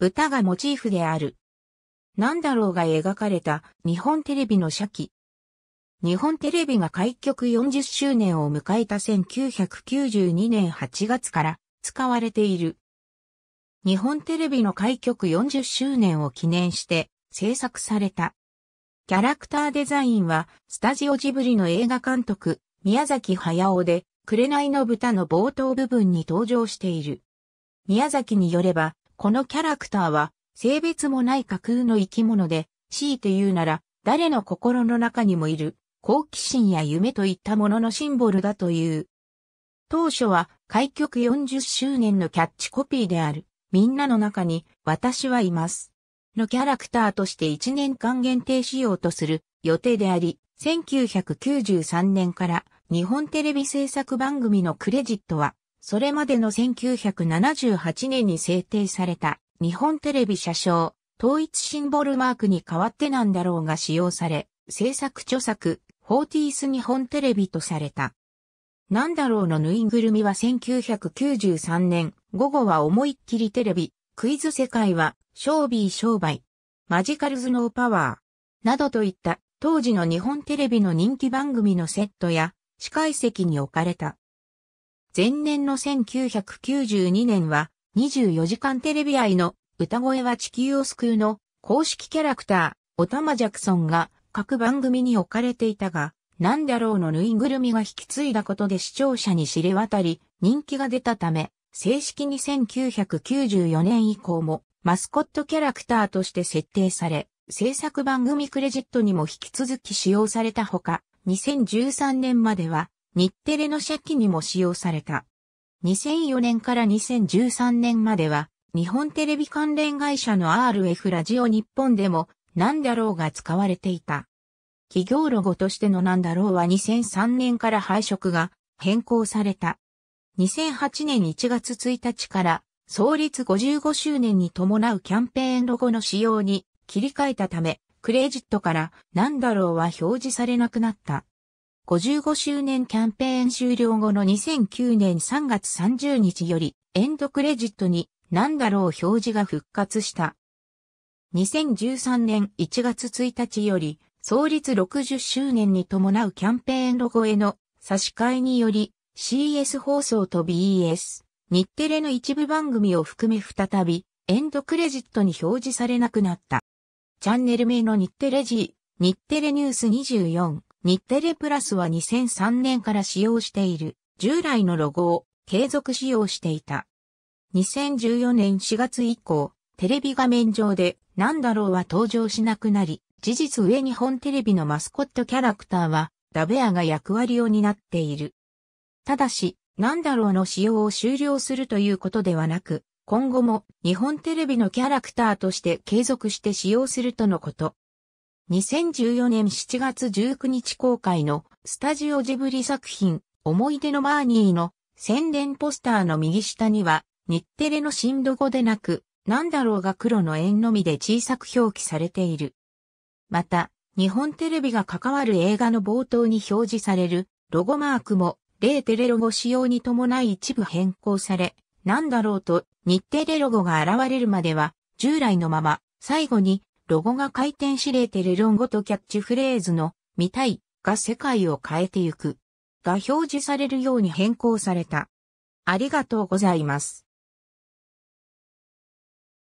豚がモチーフである。なんだろうが描かれた日本テレビの初期。日本テレビが開局40周年を迎えた1992年8月から使われている。日本テレビの開局40周年を記念して制作された。キャラクターデザインはスタジオジブリの映画監督宮崎駿で紅の豚の冒頭部分に登場している。宮崎によればこのキャラクターは、性別もない架空の生き物で、強いて言うなら、誰の心の中にもいる、好奇心や夢といったもののシンボルだという。当初は、開局40周年のキャッチコピーである、みんなの中に、私はいます。のキャラクターとして1年間限定しようとする予定であり、1993年から日本テレビ制作番組のクレジットはそれまでの1978年に制定された日本テレビ社章、統一シンボルマークに代わってなんだろうが使用され、制作著作、フォーティース日本テレビとされた。なんだろうのぬいぐるみは1993年、午後は思いっきりテレビ、クイズ世界は、ショービー商売、マジカルズノーパワー、などといった当時の日本テレビの人気番組のセットや、司会席に置かれた。前年の1992年は24時間テレビ愛の歌声は地球を救うの公式キャラクター、オタマ・ジャクソンが各番組に置かれていたが、なんだろうのぬいぐるみが引き継いだことで視聴者に知れ渡り、人気が出たため、正式に1994年以降もマスコットキャラクターとして設定され、制作番組クレジットにも引き続き使用されたほか、2013年までは日テレの社機にも使用された。2004年から2013年までは、日本テレビ関連会社の RF ラジオ日本でも、なんだろうが使われていた。企業ロゴとしてのなんだろうは2003年から配色が変更された。2008年1月1日から創立55周年に伴うキャンペーンロゴの使用に切り替えたため、クレジットからなんだろうは表示されなくなった。55周年キャンペーン終了後の2009年3月30日よりエンドクレジットになんだろう表示が復活した。2013年1月1日より創立60周年に伴うキャンペーンロゴへの差し替えにより CS 放送と b s 日テレの一部番組を含め再びエンドクレジットに表示されなくなった。チャンネル名の日テレ G、日テレニュース24、日テレプラスは2003年から使用している従来のロゴを継続使用していた。2014年4月以降、テレビ画面上でなんだろうは登場しなくなり、事実上日本テレビのマスコットキャラクターはダベアが役割を担っている。ただし、なんだろうの使用を終了するということではなく、今後も日本テレビのキャラクターとして継続して使用するとのこと。2014年7月19日公開のスタジオジブリ作品思い出のマーニーの宣伝ポスターの右下には日テレの震度語でなくなんだろうが黒の円のみで小さく表記されている。また日本テレビが関わる映画の冒頭に表示されるロゴマークも0テレロゴ使用に伴い一部変更されなんだろうと日テレロゴが現れるまでは従来のまま最後にロゴが回転指令テレロン語とキャッチフレーズの見たいが世界を変えてゆくが表示されるように変更された。ありがとうございます。